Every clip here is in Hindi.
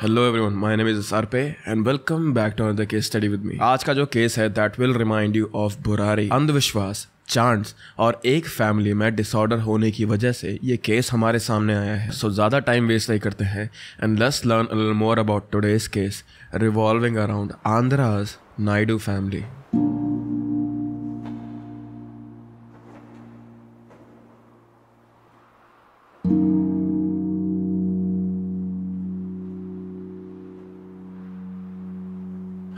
Hello everyone my name is Sarpe and welcome back to another case study with me आज का जो केस है that will remind you of Burari अंधविश्वास चांस और एक फैमिली में डिसऑर्डर होने की वजह से ये केस हमारे सामने आया है सो so, ज़्यादा टाइम वेस्ट नहीं करते हैं and let's learn more about today's case revolving around Andhra's Naidu family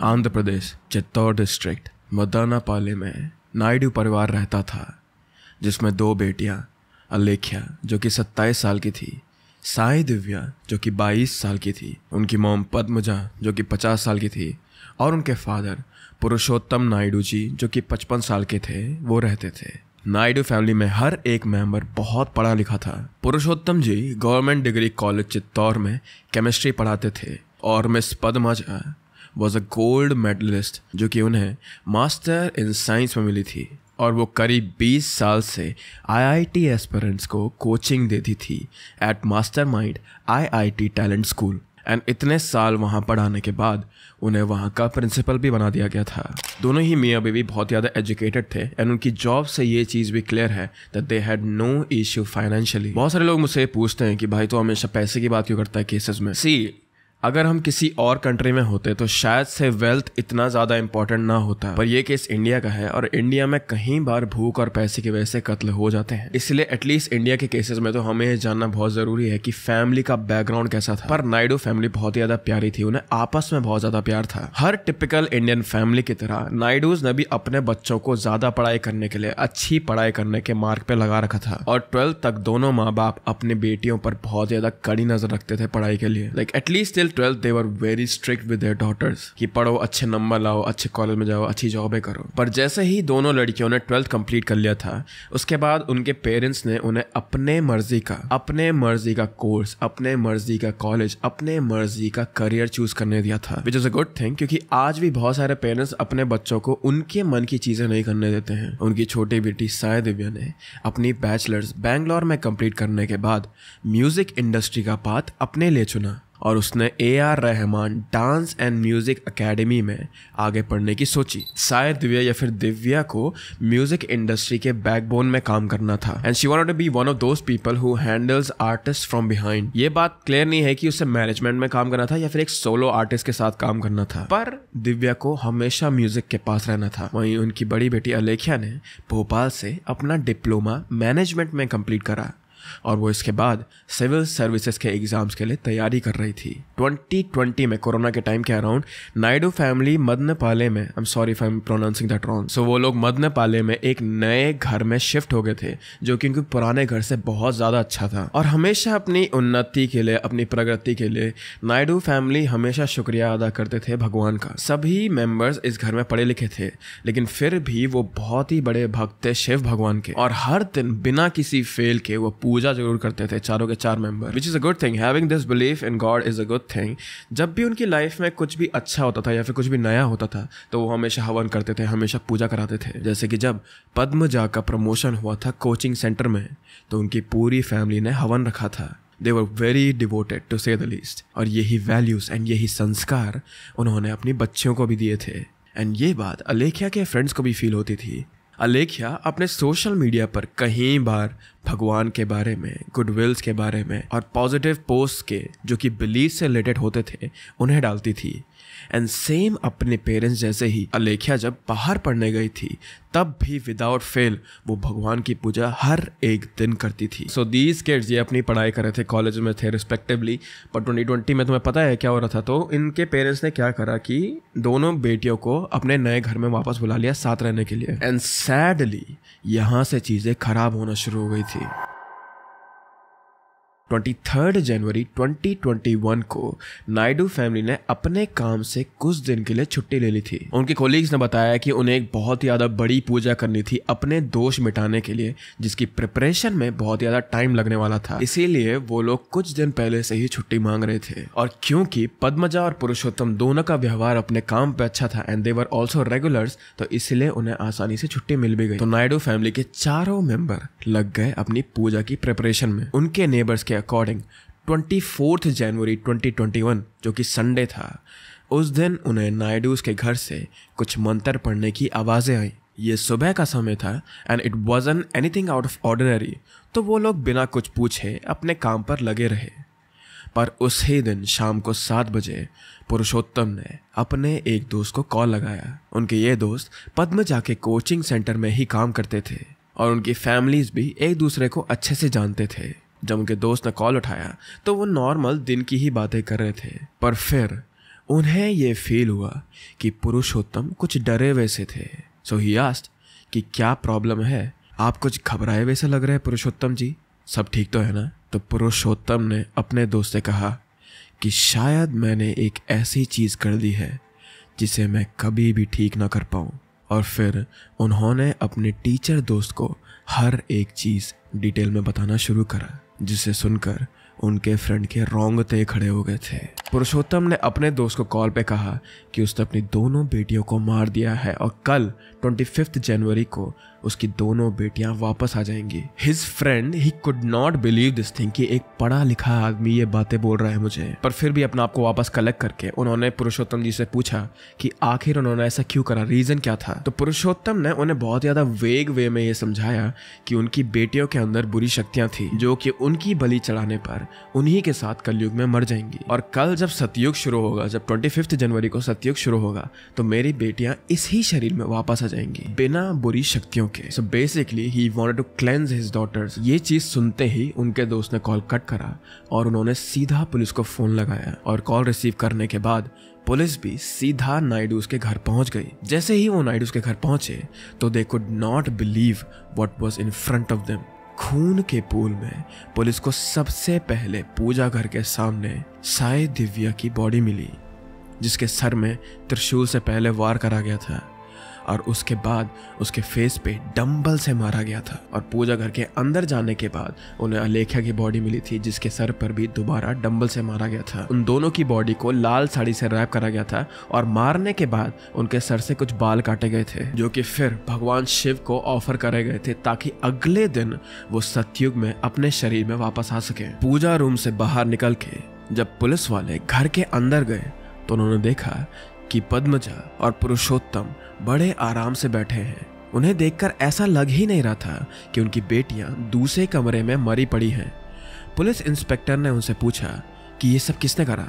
Andhra Pradesh Chittoor district Madanapalle में नायडू परिवार रहता था जिसमें दो बेटियां अलेख्या जो कि 27 साल की थी साई दिव्या जो कि 22 साल की थी उनकी मोम पद्मजा जो कि 50 साल की थी और उनके फादर पुरुषोत्तम नायडू जी जो कि 55 साल के थे वो रहते थे नायडू फैमिली में हर एक मेंबर बहुत पढ़ा लिखा था Purushottam ji government degree college Chittoor में केमिस्ट्री पढ़ाते थे और miss Padmaja was a gold medalist जो कि उन्हें मास्टर इन साइंस में मिली थी और वो करीब 20 साल से आईआईटी एस्पिरेंट्स को कोचिंग देती थी at Mastermind IIT talent school and इतने साल वहाँ पढ़ाने के बाद उन्हें वहाँ का प्रिंसिपल भी बना दिया गया था दोनों ही मियाँ बीवी बहुत ज़्यादा एजुकेटेड थे एंड उनकी जॉब से ये चीज़ भी क्लियर है that they had no issue financially बहुत सारे लोग मुझसे पूछते हैं कि भाई तो हमेशा पैसे की बात क्यों करता है केसेस में सी अगर हम किसी और कंट्री में होते तो शायद से वेल्थ इतना ज़्यादा इंपॉर्टेंट ना होता पर यह केस इंडिया का है और इंडिया में कहीं बार भूख और पैसे की वजह से कत्ल हो जाते हैं इसलिए एटलीस्ट इंडिया के केसेस में तो हमें जानना बहुत ज़रूरी है कि फैमिली का बैकग्राउंड कैसा था पर नायडू फैमिली बहुत ही ज़्यादा प्यारी थी उन्हें आपस में बहुत ज़्यादा प्यार था हर टिपिकल इंडियन फैमिली की तरह नायडूज ने भी अपने बच्चों को ज़्यादा पढ़ाई करने के लिए अच्छी पढ़ाई करने के मार्ग पर लगा रखा था और ट्वेल्थ तक दोनों माँ बाप अपनी बेटियों पर बहुत ज़्यादा कड़ी नज़र रखते थे पढ़ाई के लिए like at least till twelfth they were very strict with their daughters कि पढ़ो अच्छे नंबर लाओ अच्छे कॉलेज में जाओ अच्छी जॉबें करो पर जैसे ही दोनों लड़कियों ने ट्वेल्थ कंप्लीट कर लिया था उसके बाद उनके पेरेंट्स ने उन्हें अपने मर्जी का अपने मर्जी का कोर्स अपने मर्जी का कॉलेज अपने मर्जी का करियर चूज करने दिया था which is a good thing क्योंकि आज भी बहुत सारे पेरेंट्स अपने बच्चों को उनके मन की चीजें नहीं करने देते हैं उनकी छोटी बेटी साय दिव्या ने अपनी बैचलर्स बैंगलोर में कंप्लीट करने के बाद म्यूजिक इंडस्ट्री का पाथ अपने लिए चुना और उसने A R Rahman dance and music academy में आगे पढ़ने की सोची शायद दिव्या या फिर दिव्या को म्यूज़िक इंडस्ट्री के बैकबोन में काम करना था and she wanted to be one of those people who handles artist from behind ये बात क्लियर नहीं है कि उसे मैनेजमेंट में काम करना था या फिर एक सोलो आर्टिस्ट के साथ काम करना था पर दिव्या को हमेशा म्यूज़िक के पास रहना था वहीं उनकी बड़ी बेटी अलेखिया ने भोपाल से अपना डिप्लोमा मैनेजमेंट में कम्प्लीट करा और वो इसके बाद सिविल सर्विसेज के एग्ज़ाम्स के लिए तैयारी कर रही थी 2020 में कोरोना के टाइम के अराउंड नायडू फैमिली मदनपाले में I am sorry I pronouncing that wrong so वो लोग मदनपाले में एक नए घर में शिफ्ट हो गए थे जो कि उनके पुराने घर से बहुत ज़्यादा अच्छा था और हमेशा अपनी उन्नति के लिए अपनी प्रगति के लिए नायडू फैमिली हमेशा शुक्रिया अदा करते थे भगवान का सभी मेम्बर्स इस घर में पढ़े लिखे थे लेकिन फिर भी वो बहुत ही बड़े भक्त थे शिव भगवान के और हर दिन बिना किसी फेल के वो पूरे पूजा जरूर करते थे चारों के चार member which is a good thing having this belief in God is a good thing जब भी उनकी लाइफ में कुछ भी अच्छा होता था या फिर कुछ भी नया होता था तो वो हमेशा हवन करते थे हमेशा पूजा कराते थे जैसे कि जब पद्मजा का प्रमोशन हुआ था कोचिंग सेंटर में तो उनकी पूरी फैमिली ने हवन रखा था they were very devoted to say the least और यही वैल्यूज़ एंड यही संस्कार उन्होंने अपनी बच्चियों को भी दिए थे एंड ये बात अलेखिया के फ्रेंड्स को भी फील होती थी अलेखिया अपने सोशल मीडिया पर कई बार भगवान के बारे में गुडविल्स के बारे में और पॉजिटिव पोस्ट के जो कि बिलीव से रिलेटेड होते थे उन्हें डालती थी एंड सेम अपने पेरेंट्स जैसे ही अलेखिया जब बाहर पढ़ने गई थी तब भी विदाउट फेल वो भगवान की पूजा हर एक दिन करती थी सो दीज किड्स ये अपनी पढ़ाई कर रहे थे कॉलेज में थे रिस्पेक्टिवली बट ट्वेंटी ट्वेंटी में तुम्हें पता है क्या हो रहा था तो इनके पेरेंट्स ने क्या करा कि दोनों बेटियों को अपने नए घर में वापस बुला लिया साथ रहने के लिए एंड सैडली यहाँ से चीज़ें खराब होना शुरू हो गई थी 23 जनवरी 2021 को नायडू फैमिली ने अपने काम से कुछ दिन के लिए छुट्टी ले ली थी उनके कोलीग्स ने बताया कि उन्हें एक बहुत ज़्यादा बड़ी पूजा करनी थी अपने दोष मिटाने के लिए जिसकी प्रिपरेशन में बहुत ज़्यादा टाइम लगने वाला था इसीलिए वो लोग कुछ दिन पहले से ही छुट्टी मांग रहे थे और क्योंकि पद्मजा और पुरुषोत्तम दोनों का व्यवहार अपने काम पे अच्छा था एंड देवर ऑल्सो रेगुलर्स तो इसलिए उन्हें आसानी से छुट्टी मिल भी गई तो नायडू फैमिली के चारों मेंबर लग गए अपनी पूजा की प्रिपरेशन में उनके नेबर्स के अकॉर्डिंग ट्वेंटी फोर्थ जनवरी 2021 जो कि संडे था उस दिन उन्हें नायडू के घर से कुछ मंत्र पढ़ने की आवाज़ें आई ये सुबह का समय था and it wasn't anything out of ordinary तो वो लोग बिना कुछ पूछे अपने काम पर लगे रहे पर उस ही दिन शाम को सात बजे पुरुषोत्तम ने अपने एक दोस्त को कॉल लगाया उनके ये दोस्त पद्म जाके कोचिंग सेंटर में ही काम करते थे और उनकी फैमिलीज भी एक दूसरे को अच्छे से जानते थे जब उनके दोस्त ने कॉल उठाया तो वो नॉर्मल दिन की ही बातें कर रहे थे पर फिर उन्हें ये फील हुआ कि पुरुषोत्तम कुछ डरे हुए से थे सो ही आस्ट कि क्या प्रॉब्लम है आप कुछ घबराए हुए से लग रहे हैं पुरुषोत्तम जी सब ठीक तो है ना तो पुरुषोत्तम ने अपने दोस्त से कहा कि शायद मैंने एक ऐसी चीज़ कर दी है जिसे मैं कभी भी ठीक ना कर पाऊँ और फिर उन्होंने अपने टीचर दोस्त को हर एक चीज़ डिटेल में बताना शुरू करा जिसे सुनकर उनके फ्रेंड के रोंगते खड़े हो गए थे पुरुषोत्तम ने अपने दोस्त को कॉल पे कहा कि उसने अपनी दोनों बेटियों को मार दिया है और कल ट्वेंटी जनवरी को उसकी दोनों बेटियां वापस आ जाएंगी his friend he could not believe this thing कि एक पढ़ा लिखा आदमी ये बातें बोल रहा है मुझे पर फिर भी अपने आप को वापस कलेक्ट करके उन्होंने पुरुषोत्तम जी से पूछा कि आखिर उन्होंने ऐसा क्यों करा रीजन क्या था तो पुरुषोत्तम ने उन्हें बहुत ज्यादा वेग वे में ये समझाया कि उनकी बेटियों के अंदर बुरी शक्तियां थी जो कि उनकी बलि चढ़ाने पर उन्हीं के साथ कलयुग में मर जाएंगी और कल जब सतयुग शुरू होगा जब ट्वेंटी जनवरी को सतयुग शुरू होगा तो मेरी बेटियां इसी शरीर में वापस आ जाएंगी बिना बुरी शक्तियों okay. So basically he wanted to cleanse his daughters ये चीज सुनते ही उनके दोस्त ने कॉल कट करा और उन्होंने सीधा पुलिस को फोन लगाया और कॉल रिसीव करने के बाद पुलिस भी सीधा नायडू के घर पहुंच गई जैसे ही वो नायडू के घर पहुंचे तो they could not believe what was in front of them खून के पूल में पुलिस को सबसे पहले पूजा घर के सामने साय दिव्या की बॉडी मिली जिसके सर में त्रिशूल से पहले वार करा गया था और उसके बाद उसके फेस पे डम्बल से मारा गया था और पूजा घर के अंदर जाने के बाद उन्हें अलेखा की बॉडी मिली थी जिसके सर पर भी दोबारा डम्बल से मारा गया था उन दोनों की बॉडी को लाल साड़ी से रैप करा गया था और मारने के बाद उनके सर से कुछ बाल काटे गए थे जो कि फिर भगवान शिव को ऑफर करे गए थे ताकि अगले दिन वो सतयुग में अपने शरीर में वापस आ सके पूजा रूम से बाहर निकल के जब पुलिस वाले घर के अंदर गए तो उन्होंने देखा कि पद्मजा और पुरुषोत्तम बड़े आराम से बैठे हैं उन्हें देखकर ऐसा लग ही नहीं रहा था कि उनकी बेटियां दूसरे कमरे में मरी पड़ी हैं पुलिस इंस्पेक्टर ने उनसे पूछा कि ये सब किसने करा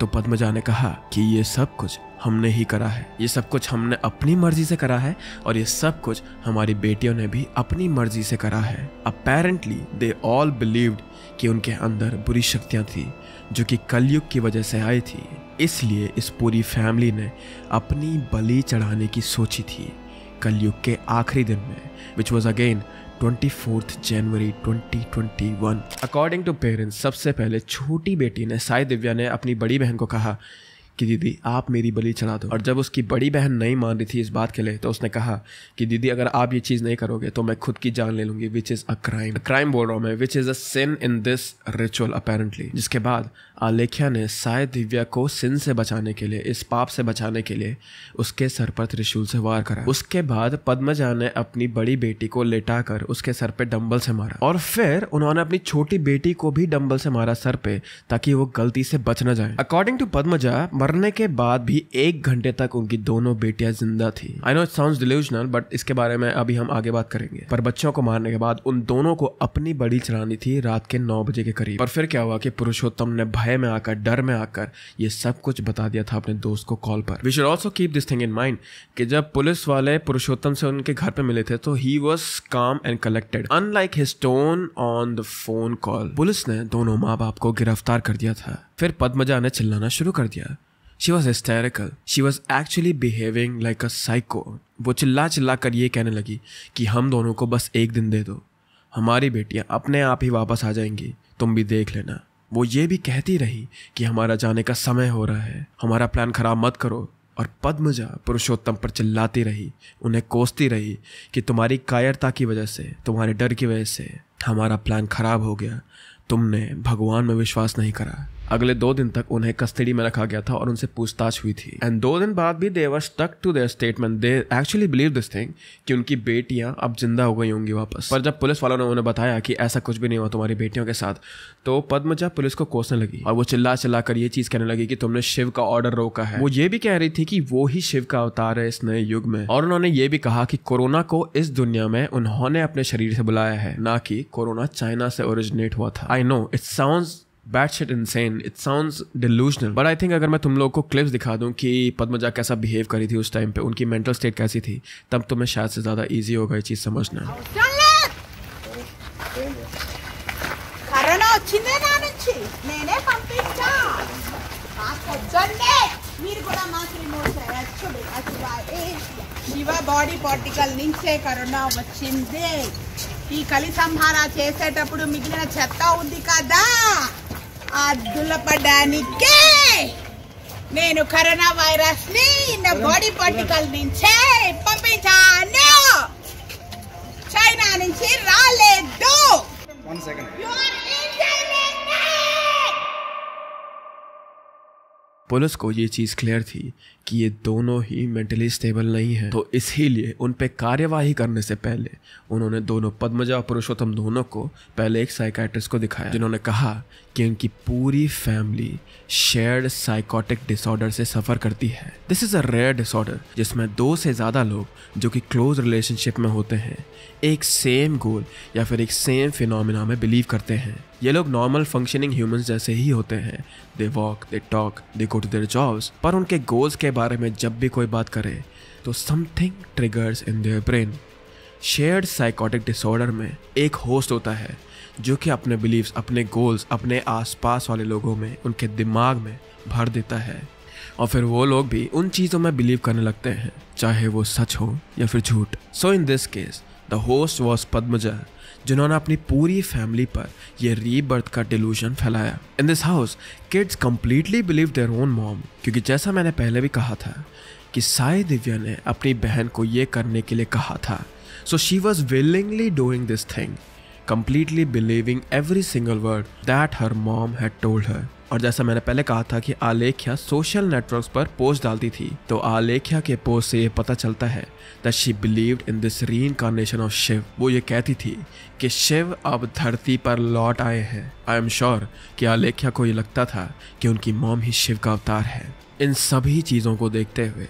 तो पद्मजा ने कहा कि ये सब कुछ हमने ही करा है ये सब कुछ हमने अपनी मर्जी से करा है और ये सब कुछ हमारी बेटियों ने भी अपनी मर्जी से करा है अपेरेंटली दे ऑल बिलीव्ड कि उनके अंदर बुरी शक्तियाँ थी जो कि कलयुग की वजह से आई थी इसलिए इस पूरी फैमिली ने अपनी बलि चढ़ाने की सोची थी कलयुग के आखिरी दिन में which was again 24th January 2021 according to parents सबसे पहले छोटी बेटी ने साई दिव्या ने अपनी बड़ी बहन को कहा कि दीदी आप मेरी बलि चढ़ा दो और जब उसकी बड़ी बहन नहीं मान रही थी इस बात के लिए तो उसने कहा कि दीदी अगर आप ये चीज़ नहीं करोगे तो मैं खुद की जान ले लूंगी which is a crime crime बोल रहा हूँ मैं which is a sin in this ritual apparently जिसके बाद आलेख्या ने साय दिव्या को सिन से बचाने के लिए इस पाप से बचाने के लिए उसके सर पर त्रिशूल से वार करा उसके बाद पद्मजा ने अपनी बड़ी बेटी को लेटा कर उसके सर पे डंबल से मारा और फिर उन्होंने अपनी छोटी बेटी को भी डंबल से मारा सर पे ताकि वो गलती से बच ना जाए अकॉर्डिंग टू पद्मजा मरने के बाद भी एक घंटे तक उनकी दोनों बेटियां जिंदा थी I know it sound delusional but इसके बारे में अभी हम आगे बात करेंगे पर बच्चों को मारने के बाद उन दोनों को अपनी बड़ी चलानी थी रात के नौ बजे के करीब और फिर क्या हुआ कि पुरुषोत्तम ने भय में आकर डर में आकर ये सब कुछ बता दिया था अपने दोस्त को कॉल पर we should also keep this thing in mind कि जब पुलिस वाले पुरुषोत्तम से उनके घर पे मिले थे तो he was calm and collected unlike his tone on the phone call police ने दोनों माँ बाप को गिरफ्तार कर दिया था फिर पद्मजा ने चिल्लाना शुरू कर दिया she was hysterical she was actually behaving like a psycho वो चिल्ला चिल्ला कर ये कहने लगी कि हम दोनों को बस एक दिन दे दो हमारी बेटियाँ अपने आप ही वापस आ जाएंगी तुम भी देख लेना वो ये भी कहती रही कि हमारा जाने का समय हो रहा है हमारा प्लान खराब मत करो और पद्मजा पुरुषोत्तम पर चिल्लाती रही उन्हें कोसती रही कि तुम्हारी कायरता की वजह से तुम्हारे डर की वजह से हमारा प्लान खराब हो गया तुमने भगवान में विश्वास नहीं करा अगले दो दिन तक उन्हें कस्टडी में रखा गया था और उनसे पूछताछ हुई थी एंड दो दिन बाद भी they were stuck to their statement they actually believe this thing कि उनकी बेटियां अब जिंदा हो गई होंगी वापस पर जब पुलिस वालों ने उन्हें बताया कि ऐसा कुछ भी नहीं हुआ तुम्हारी बेटियों के साथ तो पद्मजा पुलिस को कोसने लगी और वो चिल्ला चिल्ला कर ये चीज कहने लगी कि तुमने शिव का ऑर्डर रोका है वो ये भी कह रही थी कि वो ही शिव का अवतार है इस नए युग में और उन्होंने ये भी कहा कि कोरोना को इस दुनिया में उन्होंने अपने शरीर से बुलाया है ना कि कोरोना चाइना से ओरिजिनेट हुआ था I know it sound bat shit insane it sound delusional but I think अगर मैं तुम लोगों को क्लिप्स दिखा दूँ कि पद्मजा कैसा बिहेव करी थी उस टाइम पे उनकी मेंटल स्टेट कैसी थी तब तुम्हें तो शायद से ज़्यादा ईजी होगा ये चीज़ समझना శివ బాడీ పార్టికల్ నుంచే కరోనా వచ్చింది ఈ కలి సంహార చేసేటప్పుడు మిగిలిన చెత్త ఉంది కదా అద్దుల పడడానికే నేను కరోనా వైరస్ ని నా బాడీ పార్టికల్ నుంచే పంపించాను చైనా నుంచి రాలేదు వన్ पुलिस को ये चीज़ क्लियर थी कि ये दोनों ही मेंटली स्टेबल नहीं है तो इसीलिए उन पर कार्यवाही करने से पहले उन्होंने दोनों पद्मजा और पुरुषोत्तम दोनों को पहले एक साइकाट्रिस्ट को दिखाया जिन्होंने कहा कि उनकी पूरी फैमिली शेयर्ड साइकोटिक डिसऑर्डर से सफ़र करती है this is a rare disorder जिसमें दो से ज़्यादा लोग जो कि क्लोज रिलेशनशिप में होते हैं एक सेम गोल या फिर एक सेम फिनोमिना में बिलीव करते हैं ये लोग नॉर्मल फंक्शनिंग ह्यूमंस जैसे ही होते हैं they walk they talk they go to their jobs पर उनके गोल्स के बारे में जब भी कोई बात करे तो something triggers in their brain shared psychotic disorder में एक होस्ट होता है जो कि अपने बिलीव्स अपने गोल्स अपने आसपास वाले लोगों में उनके दिमाग में भर देता है और फिर वो लोग भी उन चीज़ों में बिलीव करने लगते हैं चाहे वो सच हो या फिर झूठ so in this case the host was Padmaja जिन्होंने अपनी पूरी फैमिली पर यह रीबर्थ का डिलूजन फैलाया in this house kids completely believe their own mom क्योंकि जैसा मैंने पहले भी कहा था कि साई दिव्या ने अपनी बहन को ये करने के लिए कहा था so she was willingly doing this thing completely believing every single word that her mom had told her और जैसा मैंने पहले कहा था कि आलेख्या सोशल नेटवर्क्स पर पोस्ट डालती थी तो आलेख्या के पोस्ट से ये पता चलता है that she believe in this reincarnation of Shiva वो ये कहती थी कि शिव अब धरती पर लौट आए हैं आई एम श्योर कि आलेख्या को ये लगता था कि उनकी मॉम ही शिव का अवतार है इन सभी चीज़ों को देखते हुए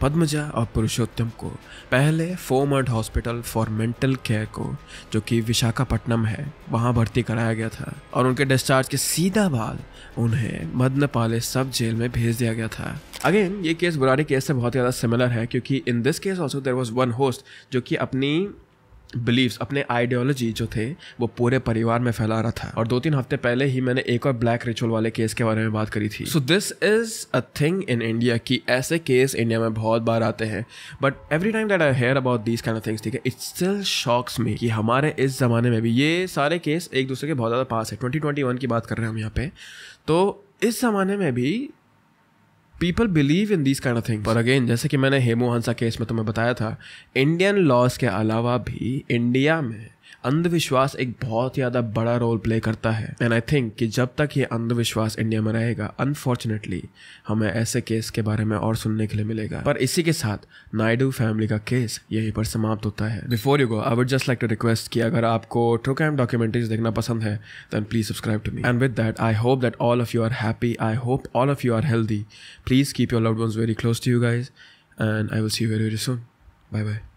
पद्मजा और पुरुषोत्तम को पहले फोमर्ड हॉस्पिटल फॉर मेंटल केयर को जो कि विशाखापट्टनम है वहाँ भर्ती कराया गया था और उनके डिस्चार्ज के सीधा बाद उन्हें मदनपाले सब जेल में भेज दिया गया था अगेन ये केस बुरारी केस से बहुत ज़्यादा सिमिलर है क्योंकि in this case also there was one host जो कि अपनी बिलीव्स अपने आइडियोलॉजी जो थे वो पूरे परिवार में फैला रहा था और दो तीन हफ्ते पहले ही मैंने एक और ब्लैक रिचुअल वाले केस के बारे में बात करी थी so this is a thing in India कि ऐसे केस इंडिया में बहुत बार आते हैं but every time that I hear about these kind of things ठीक है इट्स स्टिल शॉक्स में कि हमारे इस ज़माने में भी ये सारे केस एक दूसरे के बहुत ज़्यादा पास है ट्वेंटी ट्वेंटी वन की बात कर रहे हैं हम यहाँ पे तो इस ज़माने में भी people believe in this kind of thing और अगेन जैसे कि मैंने हेमो हंसा केस में तुम्हें बताया था इंडियन लॉज के अलावा भी इंडिया में अंधविश्वास एक बहुत ज़्यादा बड़ा रोल प्ले करता है एंड आई थिंक कि जब तक ये अंधविश्वास इंडिया में रहेगा अनफॉर्चुनेटली हमें ऐसे केस के बारे में और सुनने के लिए मिलेगा पर इसी के साथ नायडू फैमिली का केस यहीं पर समाप्त होता है before you go I would just like to request कि अगर आपको ट्रू क्राइम डॉक्यूमेंट्रीज देखना पसंद है then please subscribe to me and with that I hope that all of you are happy I hope all of you are healthy please keep your loved ones very close to you guys and I will see you very very soon bye bye